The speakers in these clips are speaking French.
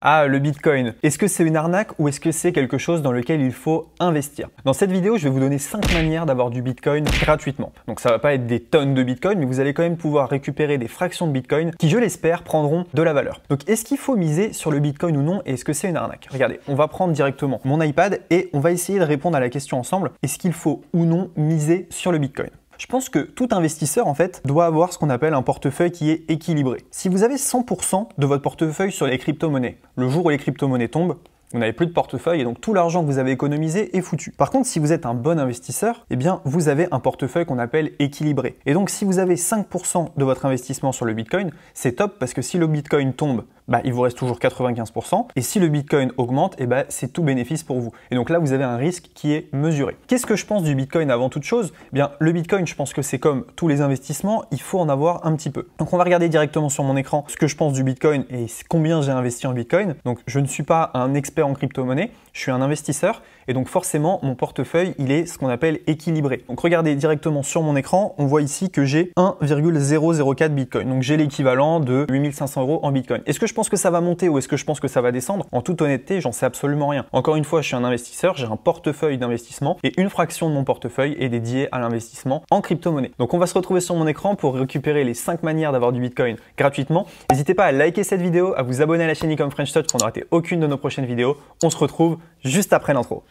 Ah, le Bitcoin. Est-ce que c'est une arnaque ou est-ce que c'est quelque chose dans lequel il faut investir Dans cette vidéo, je vais vous donner 5 manières d'avoir du Bitcoin gratuitement. Donc ça va pas être des tonnes de Bitcoin, mais vous allez quand même pouvoir récupérer des fractions de Bitcoin qui, je l'espère, prendront de la valeur. Donc est-ce qu'il faut miser sur le Bitcoin ou non et est-ce que c'est une arnaque Regardez, on va prendre directement mon iPad et on va essayer de répondre à la question ensemble. Est-ce qu'il faut ou non miser sur le Bitcoin je pense que tout investisseur, en fait, doit avoir ce qu'on appelle un portefeuille qui est équilibré. Si vous avez 100% de votre portefeuille sur les crypto-monnaies, le jour où les crypto-monnaies tombent, vous n'avez plus de portefeuille et donc tout l'argent que vous avez économisé est foutu. Par contre, si vous êtes un bon investisseur, eh bien vous avez un portefeuille qu'on appelle équilibré. Et donc si vous avez 5% de votre investissement sur le Bitcoin, c'est top parce que si le Bitcoin tombe, bah, il vous reste toujours 95%. Et si le Bitcoin augmente, eh ben c'est tout bénéfice pour vous. Et donc là, vous avez un risque qui est mesuré. Qu'est-ce que je pense du Bitcoin avant toute chose eh bien, Le Bitcoin, je pense que c'est comme tous les investissements, il faut en avoir un petit peu. Donc on va regarder directement sur mon écran ce que je pense du Bitcoin et combien j'ai investi en Bitcoin. Donc je ne suis pas un expert en crypto-monnaie, je suis un investisseur. Et donc forcément, mon portefeuille, il est ce qu'on appelle équilibré. Donc regardez directement sur mon écran, on voit ici que j'ai 1,004 Bitcoin. Donc j'ai l'équivalent de 8500 euros en Bitcoin. Est-ce que je que ça va monter ou est-ce que je pense que ça va descendre En toute honnêteté, j'en sais absolument rien. Encore une fois, je suis un investisseur, j'ai un portefeuille d'investissement et une fraction de mon portefeuille est dédiée à l'investissement en crypto-monnaie. Donc on va se retrouver sur mon écran pour récupérer les 5 manières d'avoir du Bitcoin gratuitement. N'hésitez pas à liker cette vidéo, à vous abonner à la chaîne Ecom French Touch pour ne rater aucune de nos prochaines vidéos. On se retrouve juste après l'intro.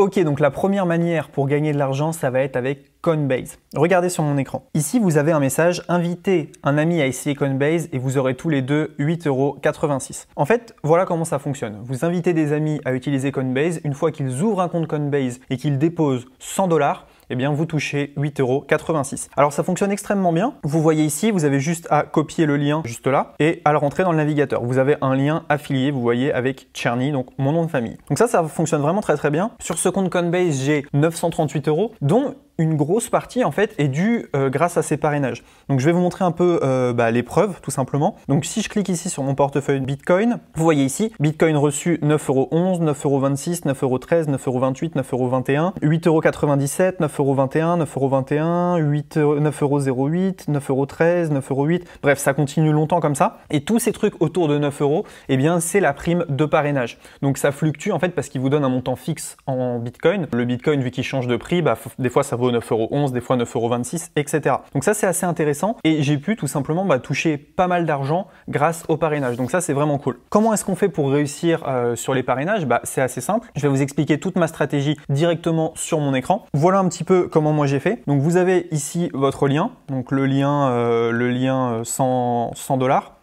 Ok, donc la première manière pour gagner de l'argent, ça va être avec Coinbase. Regardez sur mon écran. Ici, vous avez un message invitez un ami à essayer Coinbase et vous aurez tous les deux 8,86€. En fait, voilà comment ça fonctionne. Vous invitez des amis à utiliser Coinbase. Une fois qu'ils ouvrent un compte Coinbase et qu'ils déposent 100 dollars, eh bien vous touchez 8,86€. Alors ça fonctionne extrêmement bien. Vous voyez ici, vous avez juste à copier le lien juste là et à le rentrer dans le navigateur. Vous avez un lien affilié, vous voyez, avec Cherny, donc mon nom de famille. Donc ça, ça fonctionne vraiment très très bien. Sur ce compte Coinbase, j'ai 938 euros, dont une grosse partie en fait est due grâce à ces parrainages. Donc je vais vous montrer un peu l'épreuve les preuves tout simplement. Donc si je clique ici sur mon portefeuille Bitcoin, vous voyez ici Bitcoin reçu 9,11€, 9,26€, 9 euros 9,21€, 8,97€, 9,21€, 9,21€, 9,08€, euros 8 Bref, ça continue longtemps comme ça. Et tous ces trucs autour de 9 euros et bien c'est la prime de parrainage. Donc ça fluctue en fait parce qu'il vous donne un montant fixe en Bitcoin. Le Bitcoin vu qu'il change de prix, bah, des fois ça vaut euros, 9,11€, des fois 9,26€, etc. Donc ça c'est assez intéressant et j'ai pu tout simplement bah, toucher pas mal d'argent grâce au parrainage. Donc ça c'est vraiment cool. Comment est-ce qu'on fait pour réussir euh, sur les parrainages bah, C'est assez simple. Je vais vous expliquer toute ma stratégie directement sur mon écran. Voilà un petit peu comment moi j'ai fait. Donc vous avez ici votre lien, donc le lien, euh, le lien 100 euh, dollars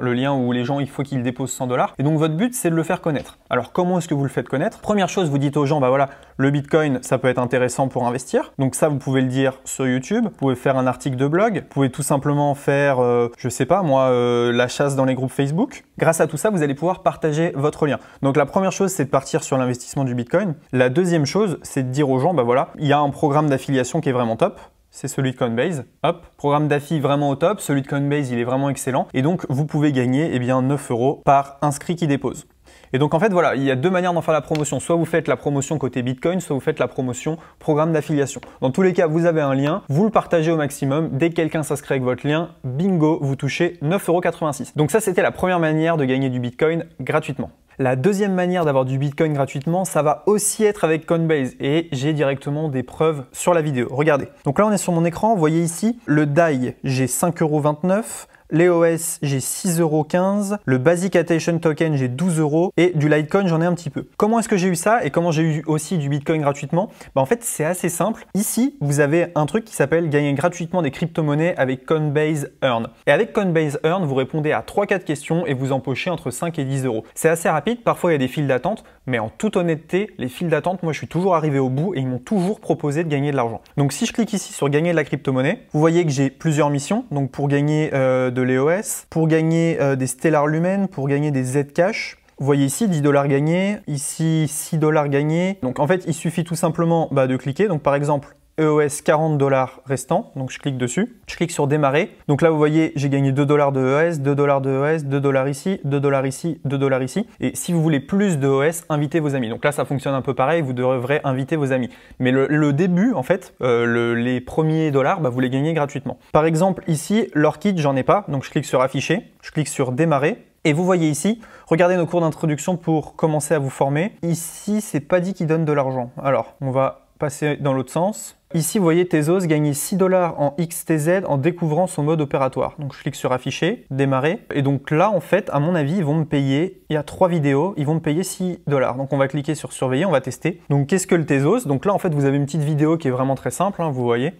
le lien où les gens il faut qu'ils déposent 100 dollars. Et donc votre but c'est de le faire connaître. Alors comment est-ce que vous le faites connaître Première chose, vous dites aux gens bah voilà, le Bitcoin ça peut être intéressant pour investir. Donc ça vous pouvez le dire sur YouTube, vous pouvez faire un article de blog, vous pouvez tout simplement faire euh, je sais pas moi euh, la chasse dans les groupes Facebook. Grâce à tout ça, vous allez pouvoir partager votre lien. Donc la première chose c'est de partir sur l'investissement du Bitcoin. La deuxième chose, c'est de dire aux gens bah voilà, il y a un programme d'affiliation qui est vraiment top c'est celui de Coinbase. Hop, programme d'affi vraiment au top, celui de Coinbase il est vraiment excellent, et donc vous pouvez gagner eh bien, 9 euros par inscrit qui dépose. Et donc en fait voilà, il y a deux manières d'en faire la promotion. Soit vous faites la promotion côté Bitcoin, soit vous faites la promotion programme d'affiliation. Dans tous les cas, vous avez un lien, vous le partagez au maximum, dès que quelqu'un s'inscrit avec votre lien, bingo, vous touchez 9,86€. Donc ça c'était la première manière de gagner du Bitcoin gratuitement. La deuxième manière d'avoir du Bitcoin gratuitement, ça va aussi être avec Coinbase et j'ai directement des preuves sur la vidéo. Regardez. Donc là, on est sur mon écran. Vous voyez ici le DAI, j'ai 5,29€ l'EOS, j'ai 6,15€, le Basic Attention Token, j'ai 12€ et du Litecoin, j'en ai un petit peu. Comment est-ce que j'ai eu ça et comment j'ai eu aussi du Bitcoin gratuitement bah, En fait, c'est assez simple. Ici, vous avez un truc qui s'appelle gagner gratuitement des crypto-monnaies avec Coinbase Earn. Et avec Coinbase Earn, vous répondez à 3-4 questions et vous empochez entre 5 et 10 euros. C'est assez rapide, parfois il y a des files d'attente, mais en toute honnêteté, les files d'attente, moi je suis toujours arrivé au bout et ils m'ont toujours proposé de gagner de l'argent. Donc si je clique ici sur gagner de la crypto-monnaie, vous voyez que j'ai plusieurs missions. Donc pour gagner euh, de l'EOS, pour gagner euh, des Stellar Lumen, pour gagner des Zcash. Vous voyez ici 10 dollars gagnés, ici 6 dollars gagnés. Donc en fait, il suffit tout simplement bah, de cliquer. Donc par exemple, EOS 40 dollars restants. Donc je clique dessus, je clique sur démarrer. Donc là vous voyez, j'ai gagné 2 dollars de EOS, 2 dollars de EOS, 2 dollars ici, 2 dollars ici, 2 dollars ici. Et si vous voulez plus de e os, invitez vos amis. Donc là ça fonctionne un peu pareil, vous devrez inviter vos amis. Mais le, début en fait, euh, les premiers dollars, bah, vous les gagnez gratuitement. Par exemple ici, kit, j'en ai pas. Donc je clique sur afficher, je clique sur démarrer. Et vous voyez ici, regardez nos cours d'introduction pour commencer à vous former. Ici, c'est pas dit qu'ils donne de l'argent. Alors, on va passer dans l'autre sens. Ici, vous voyez, Tezos gagner 6 dollars en XTZ en découvrant son mode opératoire. Donc je clique sur afficher, démarrer. Et donc là, en fait, à mon avis, ils vont me payer, il y a 3 vidéos, ils vont me payer 6 dollars. Donc on va cliquer sur surveiller, on va tester. Donc qu'est-ce que le Tezos Donc là, en fait, vous avez une petite vidéo qui est vraiment très simple, hein, vous voyez.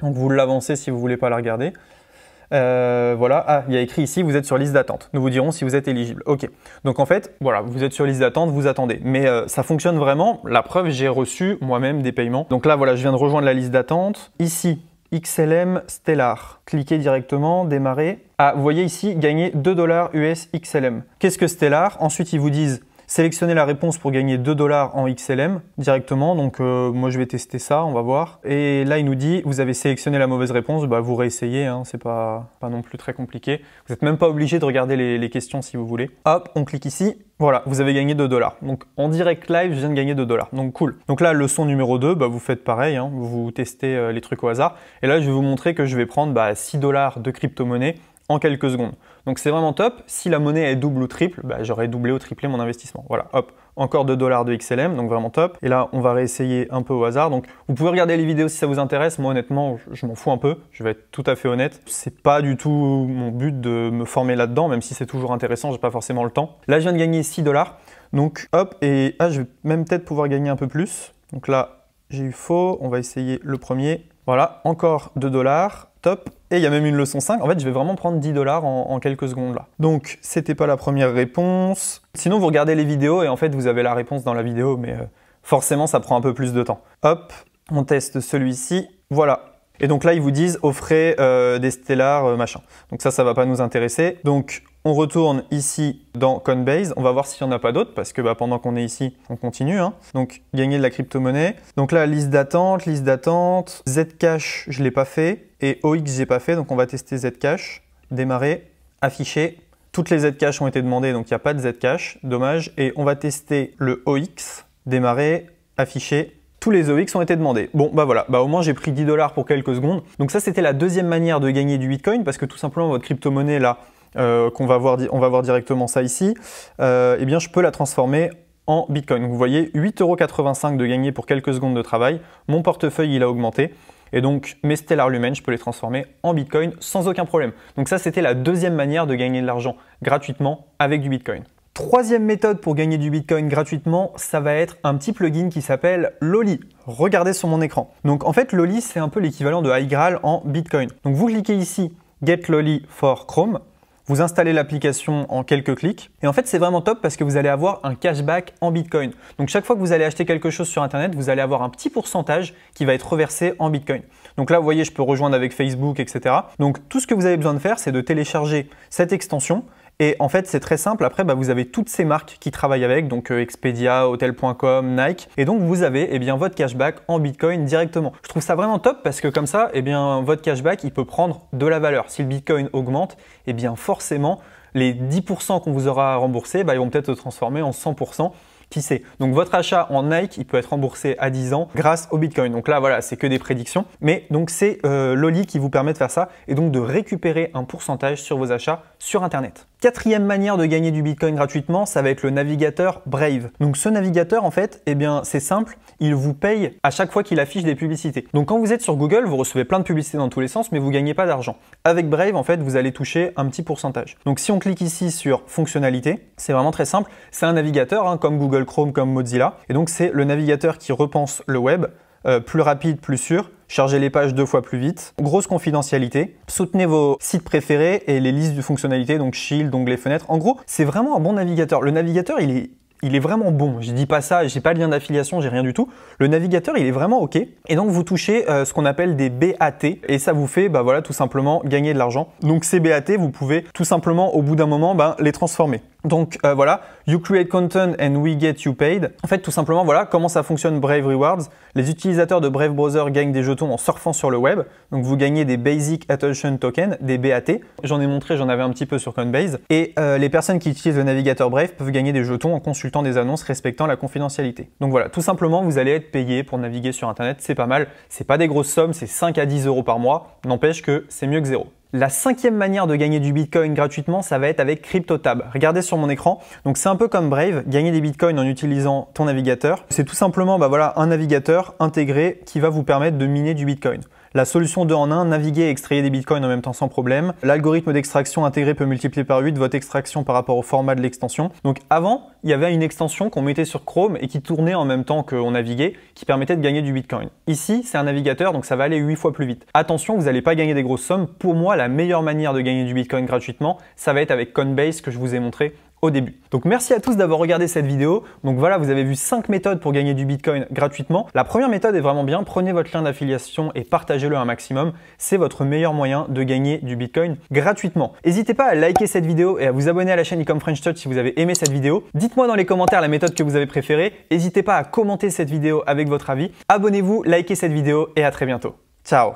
Donc vous l'avancez si vous ne voulez pas la regarder. Euh, voilà, ah, il y a écrit ici, vous êtes sur liste d'attente. Nous vous dirons si vous êtes éligible. Ok. Donc en fait, voilà, vous êtes sur liste d'attente, vous attendez. Mais euh, ça fonctionne vraiment. La preuve, j'ai reçu moi-même des paiements. Donc là, voilà, je viens de rejoindre la liste d'attente. Ici, XLM Stellar. Cliquez directement, démarrer. Ah, vous voyez ici, gagner 2 dollars US XLM. Qu'est-ce que Stellar Ensuite, ils vous disent sélectionner la réponse pour gagner 2 dollars en XLM directement. Donc euh, moi je vais tester ça, on va voir. Et là il nous dit vous avez sélectionné la mauvaise réponse, bah vous réessayez, hein, c'est pas, pas non plus très compliqué. Vous n'êtes même pas obligé de regarder les, questions si vous voulez. Hop, on clique ici voilà, vous avez gagné 2 dollars. Donc en direct live, je viens de gagner 2 dollars. Donc cool. Donc là, leçon numéro 2, bah, vous faites pareil, hein, vous testez euh, les trucs au hasard. Et là, je vais vous montrer que je vais prendre bah, 6 dollars de crypto-monnaie en quelques secondes. Donc c'est vraiment top. Si la monnaie est double ou triple, bah, j'aurais doublé ou triplé mon investissement. Voilà, hop. Encore 2 dollars de XLM, donc vraiment top. Et là, on va réessayer un peu au hasard. Donc vous pouvez regarder les vidéos si ça vous intéresse. Moi, honnêtement, je m'en fous un peu. Je vais être tout à fait honnête. C'est pas du tout mon but de me former là-dedans, même si c'est toujours intéressant, j'ai pas forcément le temps. Là, je viens de gagner 6 dollars. Donc hop, et ah, je vais même peut-être pouvoir gagner un peu plus. Donc là, j'ai eu faux. On va essayer le premier. Voilà, encore 2 dollars. Et il y a même une leçon 5. En fait, je vais vraiment prendre 10 dollars en, quelques secondes là. Donc, c'était pas la première réponse. Sinon, vous regardez les vidéos et en fait, vous avez la réponse dans la vidéo, mais euh, forcément, ça prend un peu plus de temps. Hop, on teste celui-ci. Voilà. Et donc là, ils vous disent offrez euh, des stellars, euh, machin. Donc ça, ça va pas nous intéresser. Donc on retourne ici dans Coinbase. On va voir s'il n'y en a pas d'autres parce que bah, pendant qu'on est ici, on continue. Hein. Donc, gagner de la crypto-monnaie. Donc là, liste d'attente, liste d'attente. Zcash, je ne l'ai pas fait. Et OX, j'ai pas fait. Donc, on va tester Zcash. Démarrer, afficher. Toutes les Zcash ont été demandées, donc il n'y a pas de Zcash. Dommage. Et on va tester le OX. Démarrer, afficher tous les OX ont été demandés. Bon, bah voilà, bah au moins j'ai pris 10 dollars pour quelques secondes. Donc ça, c'était la deuxième manière de gagner du Bitcoin parce que tout simplement votre crypto-monnaie là, euh, qu'on va voir, on va voir directement ça ici, euh, eh bien je peux la transformer en Bitcoin. vous voyez, 8,85€ de gagné pour quelques secondes de travail. Mon portefeuille, il a augmenté. Et donc, mes Stellar Lumen, je peux les transformer en Bitcoin sans aucun problème. Donc ça, c'était la deuxième manière de gagner de l'argent gratuitement avec du Bitcoin. Troisième méthode pour gagner du Bitcoin gratuitement, ça va être un petit plugin qui s'appelle Loli. Regardez sur mon écran. Donc en fait, Loli, c'est un peu l'équivalent de High en Bitcoin. Donc vous cliquez ici Get Loli for Chrome. Vous installez l'application en quelques clics. Et en fait, c'est vraiment top parce que vous allez avoir un cashback en Bitcoin. Donc chaque fois que vous allez acheter quelque chose sur Internet, vous allez avoir un petit pourcentage qui va être reversé en Bitcoin. Donc là, vous voyez, je peux rejoindre avec Facebook, etc. Donc tout ce que vous avez besoin de faire, c'est de télécharger cette extension et en fait, c'est très simple. Après, bah, vous avez toutes ces marques qui travaillent avec, donc euh, Expedia, Hotel.com, Nike. Et donc, vous avez eh bien, votre cashback en Bitcoin directement. Je trouve ça vraiment top parce que comme ça, eh bien, votre cashback, il peut prendre de la valeur. Si le Bitcoin augmente, eh bien, forcément, les 10% qu'on vous aura remboursé, bah, ils vont peut-être se transformer en 100%. Qui sait Donc votre achat en Nike, il peut être remboursé à 10 ans grâce au Bitcoin. Donc là, voilà, c'est que des prédictions. Mais donc c'est euh, Loli qui vous permet de faire ça et donc de récupérer un pourcentage sur vos achats sur Internet. Quatrième manière de gagner du Bitcoin gratuitement, ça va être le navigateur Brave. Donc ce navigateur, en fait, eh bien, c'est simple, il vous paye à chaque fois qu'il affiche des publicités. Donc quand vous êtes sur Google, vous recevez plein de publicités dans tous les sens, mais vous gagnez pas d'argent. Avec Brave, en fait, vous allez toucher un petit pourcentage. Donc si on clique ici sur fonctionnalité, c'est vraiment très simple. C'est un navigateur, hein, comme Google Chrome, comme Mozilla. Et donc c'est le navigateur qui repense le web, euh, plus rapide, plus sûr, chargez les pages deux fois plus vite, grosse confidentialité, soutenez vos sites préférés et les listes de fonctionnalités, donc shield, les fenêtres. En gros, c'est vraiment un bon navigateur. Le navigateur, il est il est vraiment bon. Je dis pas ça, j'ai pas de lien d'affiliation, j'ai rien du tout. Le navigateur, il est vraiment OK. Et donc, vous touchez euh, ce qu'on appelle des BAT et ça vous fait, bah voilà, tout simplement gagner de l'argent. Donc, ces BAT, vous pouvez tout simplement, au bout d'un moment, ben, les transformer. Donc euh, voilà, you create content and we get you paid. En fait, tout simplement, voilà comment ça fonctionne Brave Rewards. Les utilisateurs de Brave Browser gagnent des jetons en surfant sur le web. Donc vous gagnez des Basic Attention Token, des BAT. J'en ai montré, j'en avais un petit peu sur Coinbase. Et euh, les personnes qui utilisent le navigateur Brave peuvent gagner des jetons en consultant des annonces respectant la confidentialité. Donc voilà, tout simplement, vous allez être payé pour naviguer sur Internet, c'est pas mal. C'est pas des grosses sommes, c'est 5 à 10 euros par mois. N'empêche que c'est mieux que zéro. La cinquième manière de gagner du Bitcoin gratuitement, ça va être avec CryptoTab. Regardez sur mon écran. Donc c'est un peu comme Brave, gagner des Bitcoins en utilisant ton navigateur. C'est tout simplement bah voilà, un navigateur intégré qui va vous permettre de miner du Bitcoin. La solution 2 en 1, naviguer et extrayer des bitcoins en même temps sans problème. L'algorithme d'extraction intégré peut multiplier par 8 votre extraction par rapport au format de l'extension. Donc avant, il y avait une extension qu'on mettait sur Chrome et qui tournait en même temps qu'on naviguait, qui permettait de gagner du bitcoin. Ici, c'est un navigateur, donc ça va aller 8 fois plus vite. Attention, vous n'allez pas gagner des grosses sommes. Pour moi, la meilleure manière de gagner du bitcoin gratuitement, ça va être avec Coinbase que je vous ai montré au début. Donc merci à tous d'avoir regardé cette vidéo. Donc voilà, vous avez vu 5 méthodes pour gagner du Bitcoin gratuitement. La première méthode est vraiment bien, prenez votre lien d'affiliation et partagez-le un maximum. C'est votre meilleur moyen de gagner du Bitcoin gratuitement. N'hésitez pas à liker cette vidéo et à vous abonner à la chaîne Ecom French Touch si vous avez aimé cette vidéo. Dites-moi dans les commentaires la méthode que vous avez préférée. N'hésitez pas à commenter cette vidéo avec votre avis. Abonnez-vous, likez cette vidéo et à très bientôt. Ciao